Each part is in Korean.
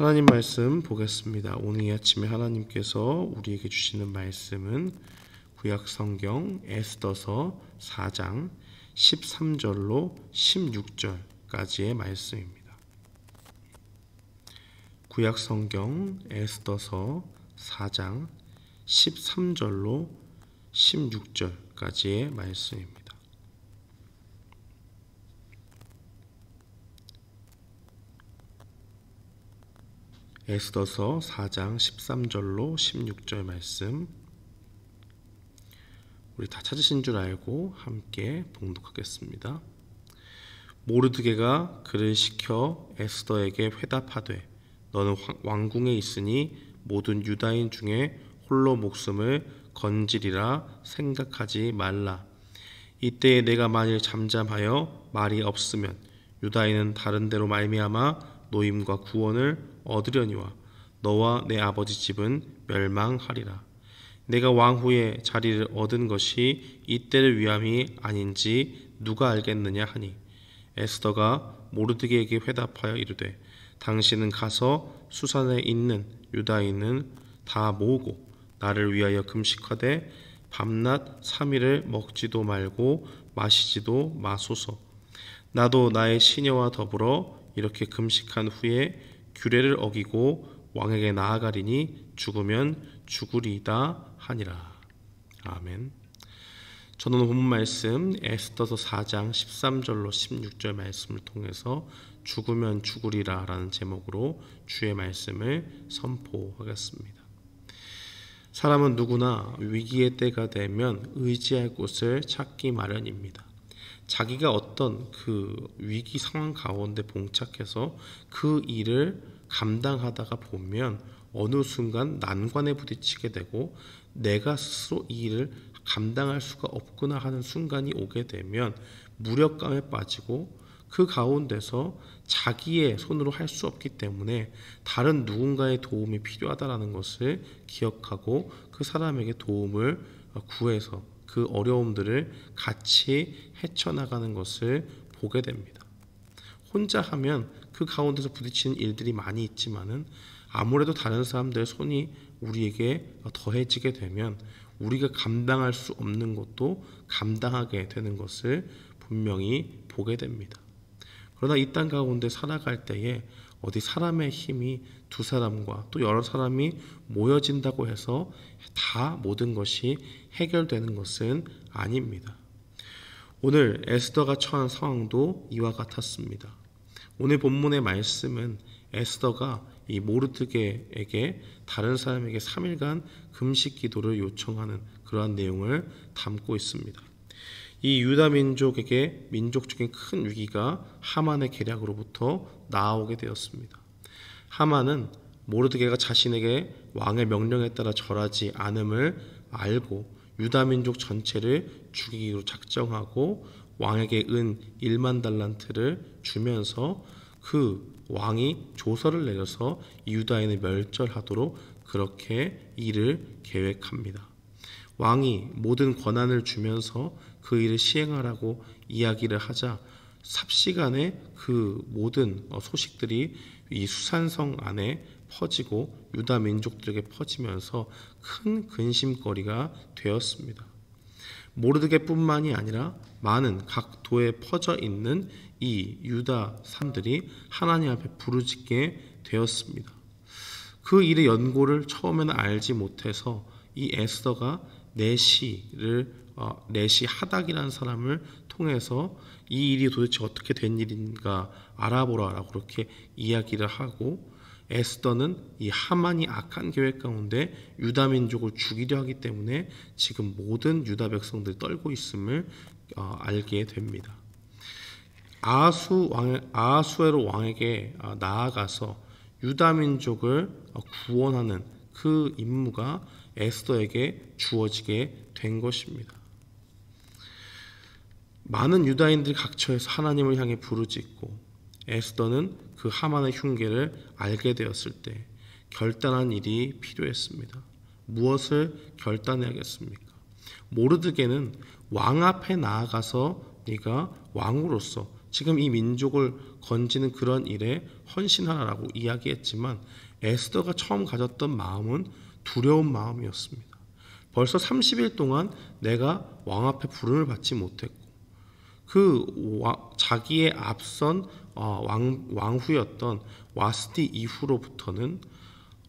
하나님 말씀 보겠습니다. 오늘 이 아침에 하나님께서 우리에게 주시는 말씀은 구약 성경 에스더서 4장 13절로 16절까지의 말씀입니다. 구약 성경 에스더서 4장 13절로 16절까지의 말씀입니다. 에스더서 4장 13절로 16절 말씀 우리 다 찾으신 줄 알고 함께 봉독하겠습니다. 모르드게가 그를 시켜 에스더에게 회답하되 너는 왕궁에 있으니 모든 유다인 중에 홀로 목숨을 건지리라 생각하지 말라. 이때에 내가 만일 잠잠하여 말이 없으면 유다인은 다른 데로 말미암아 노임과 구원을 얻으려니와 너와 내 아버지 집은 멸망하리라. 내가 왕후에 자리를 얻은 것이 이때를 위함이 아닌지 누가 알겠느냐 하니 에스더가 모르드게에게 회답하여 이르되 당신은 가서 수산에 있는 유다인은 다 모으고 나를 위하여 금식하되 밤낮 삼일을 먹지도 말고 마시지도 마소서 나도 나의 시녀와 더불어 이렇게 금식한 후에 규례를 어기고 왕에게 나아가리니 죽으면 죽으리이다 하니라. 아멘. 저는 본 말씀 에스더서 4장 13절로 16절 말씀을 통해서 죽으면 죽으리라라는 제목으로 주의 말씀을 선포하겠습니다. 사람은 누구나 위기의 때가 되면 의지할 곳을 찾기 마련입니다. 자기가 어떤 그 위기 상황 가운데 봉착해서 그 일을 감당하다가 보면 어느 순간 난관에 부딪히게 되고 내가 스스로 이 일을 감당할 수가 없구나 하는 순간이 오게 되면 무력감에 빠지고 그 가운데서 자기의 손으로 할 수 없기 때문에 다른 누군가의 도움이 필요하다라는 것을 기억하고 그 사람에게 도움을 구해서 그 어려움들을 같이 헤쳐나가는 것을 보게 됩니다. 혼자 하면 그 가운데서 부딪히는 일들이 많이 있지만은 아무래도 다른 사람들의 손이 우리에게 더해지게 되면 우리가 감당할 수 없는 것도 감당하게 되는 것을 분명히 보게 됩니다. 그러나 이 땅 가운데 살아갈 때에 어디 사람의 힘이 두 사람과 또 여러 사람이 모여진다고 해서 다 모든 것이 해결되는 것은 아닙니다. 오늘 에스더가 처한 상황도 이와 같았습니다. 오늘 본문의 말씀은 에스더가 이 모르드게에게 다른 사람에게 3일간 금식 기도를 요청하는 그러한 내용을 담고 있습니다. 이 유다 민족에게 민족적인 큰 위기가 하만의 계략으로부터 나오게 되었습니다. 하만은 모르드게가 자신에게 왕의 명령에 따라 절하지 않음을 알고 유다 민족 전체를 죽이기로 작정하고 왕에게 은 1만 달란트를 주면서 그 왕이 조서를 내려서 유다인을 멸절하도록 그렇게 일을 계획합니다. 왕이 모든 권한을 주면서 그 일을 시행하라고 이야기를 하자 삽시간에 그 모든 어, 소식들이 이 수산성 안에 퍼지고 유다 민족들에게 퍼지면서 큰 근심거리가 되었습니다. 모르드게뿐만이 아니라 많은 각 도에 퍼져 있는 이 유다 산들이 하나님 앞에 부르짖게 되었습니다. 그 일의 연고를 처음에는 알지 못해서 이 에스더가 내시를 어, 내시 하닥이라는 사람을 통해서 이 일이 도대체 어떻게 된 일인가 알아보라라고 그렇게 이야기를 하고 에스더는 이 하만이 악한 계획 가운데 유다 민족을 죽이려 하기 때문에 지금 모든 유다 백성들이 떨고 있음을 어, 알게 됩니다. 아수 왕 아수에로 왕에게 어, 나아가서 유다 민족을 어, 구원하는 그 임무가 에스더에게 주어지게 된 것입니다. 많은 유다인들이 각처에서 하나님을 향해 부르짖고 에스더는 그 하만의 흉계를 알게 되었을 때 결단한 일이 필요했습니다. 무엇을 결단해야겠습니까? 모르드게는 왕 앞에 나아가서 네가 왕으로서 지금 이 민족을 건지는 그런 일에 헌신하라고 이야기했지만 에스더가 처음 가졌던 마음은 두려운 마음이었습니다. 벌써 30일 동안 내가 왕 앞에 부름을 받지 못했고 그 와, 자기의 앞선 어, 왕, 왕후였던 와스티 이후로부터는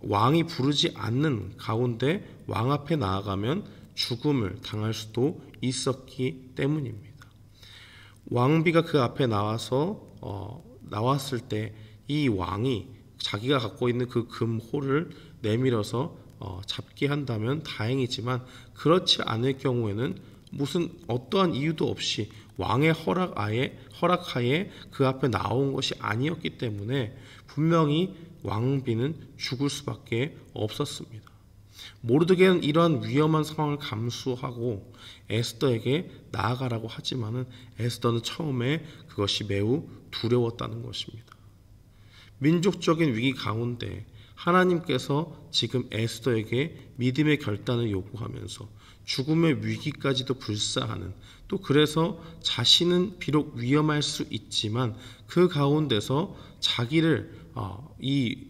왕이 부르지 않는 가운데 왕 앞에 나아가면 죽음을 당할 수도 있었기 때문입니다. 왕비가 그 앞에 나와서 어, 나왔을 때 이 왕이 자기가 갖고 있는 그 금호를 내밀어서 어, 잡게 한다면 다행이지만 그렇지 않을 경우에는 무슨 어떠한 이유도 없이 왕의 허락 아예 허락하에 그 앞에 나온 것이 아니었기 때문에 분명히 왕비는 죽을 수밖에 없었습니다. 모르드게는 이러한 위험한 상황을 감수하고 에스더에게 나아가라고 하지만은 에스더는 처음에 그것이 매우 두려웠다는 것입니다. 민족적인 위기 가운데 하나님께서 지금 에스더에게 믿음의 결단을 요구하면서 죽음의 위기까지도 불사하는 또 그래서 자신은 비록 위험할 수 있지만 그 가운데서 자기를 어, 이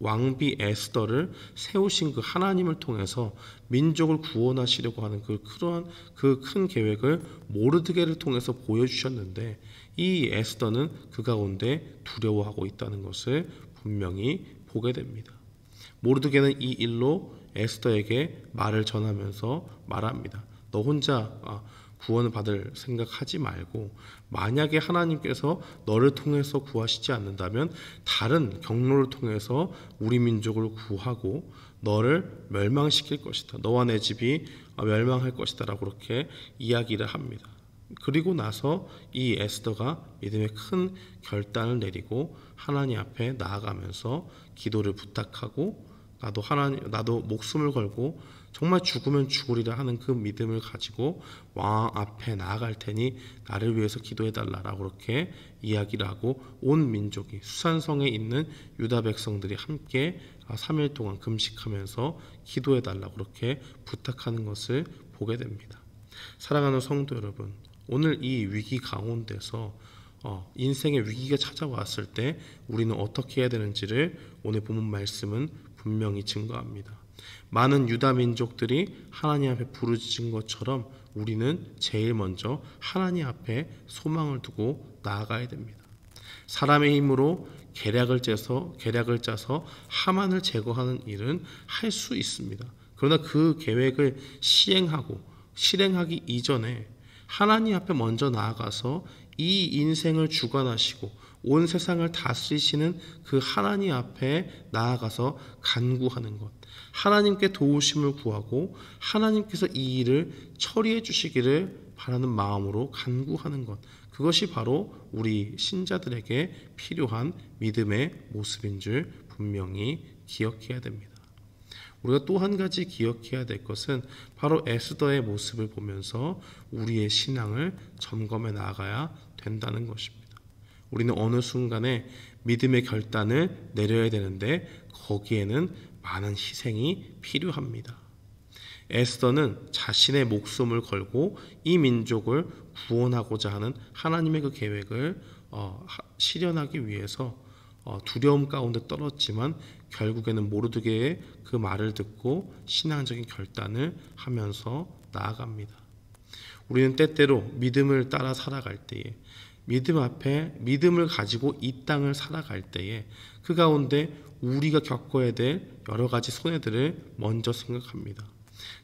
왕비 에스더를 세우신 그 하나님을 통해서 민족을 구원하시려고 하는 그 그러한 그 큰 계획을 모르드게를 통해서 보여주셨는데 이 에스더는 그 가운데 두려워하고 있다는 것을 분명히 보게 됩니다. 모르드게는 이 일로 에스더에게 말을 전하면서 말합니다. 너 혼자 아, 구원을 받을 생각하지 말고 만약에 하나님께서 너를 통해서 구하시지 않는다면 다른 경로를 통해서 우리 민족을 구하고 너를 멸망시킬 것이다. 너와 내 집이 멸망할 것이다라고 그렇게 이야기를 합니다. 그리고 나서 이 에스더가 믿음의 큰 결단을 내리고 하나님 앞에 나아가면서 기도를 부탁하고 나도 하나님 나도 목숨을 걸고 정말 죽으면 죽으리라 하는 그 믿음을 가지고 왕 앞에 나아갈 테니 나를 위해서 기도해 달라라고 그렇게 이야기를 하고 온 민족이 수산성에 있는 유다 백성들이 함께 3일 아, 동안 금식하면서 기도해 달라고 그렇게 부탁하는 것을 보게 됩니다. 사랑하는 성도 여러분, 오늘 이 위기 가운데서 어, 인생의 위기가 찾아왔을 때 우리는 어떻게 해야 되는지를 오늘 본문 말씀은 분명히 증거합니다. 많은 유다 민족들이 하나님 앞에 부르짖은 것처럼 우리는 제일 먼저 하나님 앞에 소망을 두고 나아가야 됩니다. 사람의 힘으로 계략을 짜서 계략을 짜서 하만을 제거하는 일은 할 수 있습니다. 그러나 그 계획을 시행하고 실행하기 이전에 하나님 앞에 먼저 나아가서 이 인생을 주관하시고 온 세상을 다스리시는 그 하나님 앞에 나아가서 간구하는 것. 하나님께 도우심을 구하고 하나님께서 이 일을 처리해 주시기를 바라는 마음으로 간구하는 것. 그것이 바로 우리 신자들에게 필요한 믿음의 모습인 줄 분명히 기억해야 됩니다. 우리가 또 한 가지 기억해야 될 것은 바로 에스더의 모습을 보면서 우리의 신앙을 점검해 나가야 된다는 것입니다. 우리는 어느 순간에 믿음의 결단을 내려야 되는데 거기에는 많은 희생이 필요합니다. 에스더는 자신의 목숨을 걸고 이 민족을 구원하고자 하는 하나님의 그 계획을 어, 실현하기 위해서 어, 두려움 가운데 떨었지만 결국에는 모르드게의 그 말을 듣고 신앙적인 결단을 하면서 나아갑니다. 우리는 때때로 믿음을 따라 살아갈 때에 믿음 앞에 믿음을 가지고 이 땅을 살아갈 때에 그 가운데 우리가 겪어야 될 여러 가지 손해들을 먼저 생각합니다.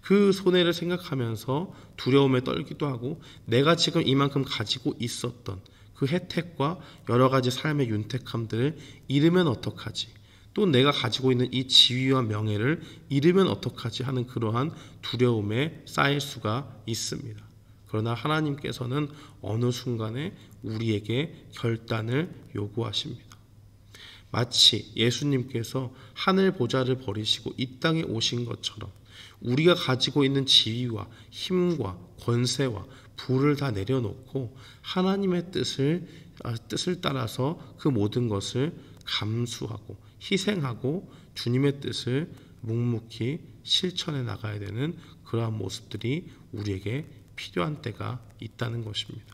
그 손해를 생각하면서 두려움에 떨기도 하고 내가 지금 이만큼 가지고 있었던 그 혜택과 여러 가지 삶의 윤택함들을 잃으면 어떡하지? 또 내가 가지고 있는 이 지위와 명예를 잃으면 어떡하지 하는 그러한 두려움에 쌓일 수가 있습니다. 그러나 하나님께서는 어느 순간에 우리에게 결단을 요구하십니다. 마치 예수님께서 하늘 보좌를 버리시고 이 땅에 오신 것처럼 우리가 가지고 있는 지위와 힘과 권세와 부를 다 내려놓고 하나님의 뜻을 어, 뜻을 따라서 그 모든 것을 감수하고 희생하고 주님의 뜻을 묵묵히 실천해 나가야 되는 그러한 모습들이 우리에게 필요한 때가 있다는 것입니다.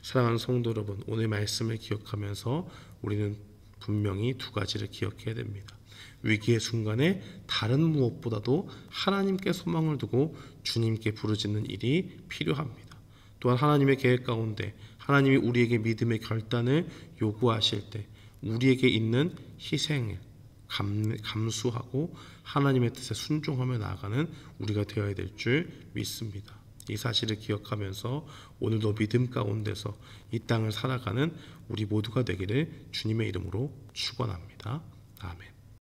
사랑하는 성도 여러분, 오늘 말씀을 기억하면서 우리는 분명히 두 가지를 기억해야 됩니다. 위기의 순간에 다른 무엇보다도 하나님께 소망을 두고 주님께 부르짖는 일이 필요합니다. 또한 하나님의 계획 가운데 하나님이 우리에게 믿음의 결단을 요구하실 때 우리에게 있는 희생을 감, 수하고 하나님의 뜻에 순종하며 나아가는 우리가 되어야 될 줄 믿습니다. 이 사실을 기억하면서 오늘도 믿음 가운데서 이 땅을 살아가는 우리 모두가 되기를 주님의 이름으로 축원합니다. 아멘.